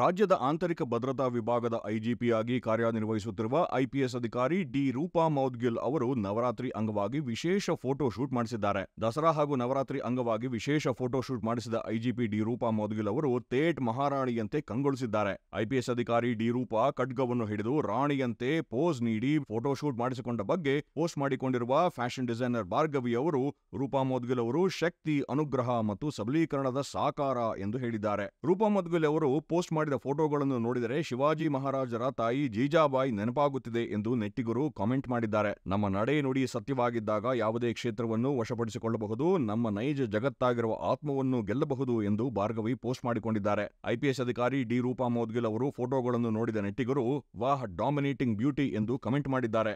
ರಾಜ್ಯದ ಆಂತರಿಕ ಭದ್ರತಾ ವಿಭಾಗದ ಐಜಿಪಿಯಾಗಿ ಕಾರ್ಯನಿರ್ವಹಿಸುತ್ತಿರುವ ಐಪಿಎಸ್ ಅಧಿಕಾರಿ ಡಿ ರೂಪಾ ಮೌದ್ಗಿಲ್ ಅವರು ನವರಾತ್ರಿ ಅಂಗವಾಗಿ ವಿಶೇಷ ಫೋಟೋ ಶೂಟ್ ಮಾಡಿಸಿದ್ದಾರೆ ದಸರಾ ಹಾಗೂ ನವರಾತ್ರಿ ಅಂಗವಾಗಿ ವಿಶೇಷ ಫೋಟೋ ಶೂಟ್ ಮಾಡಿಸಿದ ಐಜಿಪಿ ಡಿ ರೂಪಾ ಮೌದ್ಗಿಲ್ ಅವರು ತೇಟ್ ಮಹಾರಾಣಿಯಂತೆ ಕಂಗೊಳಿಸಿದ್ದಾರೆ ಐಪಿಎಸ್ ಅಧಿಕಾರಿ ಡಿ ರೂಪಾ ಖಡ್ಗವನ್ನು ಹಿಡಿದು ರಾಣಿಯಂತೆ ಪೋಸ್ ನೀಡಿ ಫೋಟೋ ಶೂಟ್ ಮಾಡಿಸಿಕೊಂಡ ಬಗ್ಗೆ ಪೋಸ್ಟ್ ಮಾಡಿಕೊಂಡಿರುವ ಫ್ಯಾಷನ್ ಡಿಸೈನರ್ ಭಾರ್ಗವಿ ಅವರು ರೂಪಾ ಮೌದ್ಗಿಲ್ ಅವರು ಶಕ್ತಿ ಅನುಗ್ರಹ ಮತ್ತು ಸಬಲೀಕರಣದ ಸಾಕಾರ ಎಂದು ಹೇಳಿದ್ದಾರೆ ರೂಪಾ ಮೌದ್ಗಿಲ್ ಅವರು ಪೋಸ್ಟ್ ಮಾಡಿದ ಫೋಟೋಗಳನ್ನು ನೋಡಿದರೆ ಶಿವಾಜಿ ಮಹಾರಾಜರ ತಾಯಿ ಜೀಜಾಬಾಯಿ ನೆನಪಾಗುತ್ತಿದೆ ಎಂದು ನೆಟ್ಟಿಗರು ಕಾಮೆಂಟ್ ಮಾಡಿದ್ದಾರೆ ನಮ್ಮ ನಡೆ ನುಡಿ ಸತ್ಯವಾಗಿದ್ದಾಗ ಯಾವುದೇ ಕ್ಷೇತ್ರವನ್ನು ವಶಪಡಿಸಿಕೊಳ್ಳಬಹುದು ನಮ್ಮ ನೈಜ ಜಗತ್ತಾಗಿರುವ ಆತ್ಮವನ್ನು ಗೆಲ್ಲಬಹುದು ಎಂದು ಭಾರ್ಗವಿ ಪೋಸ್ಟ್ ಮಾಡಿಕೊಂಡಿದ್ದಾರೆ ಐಪಿಎಸ್ ಅಧಿಕಾರಿ ಡಿ ರೂಪಾ ಮೋದ್ಗಿಲ್ ಅವರು ಫೋಟೋಗಳನ್ನು ನೋಡಿದ ನೆಟ್ಟಿಗರು ವಾಹ್ ಡಾಮಿನೇಟಿಂಗ್ ಬ್ಯೂಟಿ ಎಂದು ಕಮೆಂಟ್ ಮಾಡಿದ್ದಾರೆ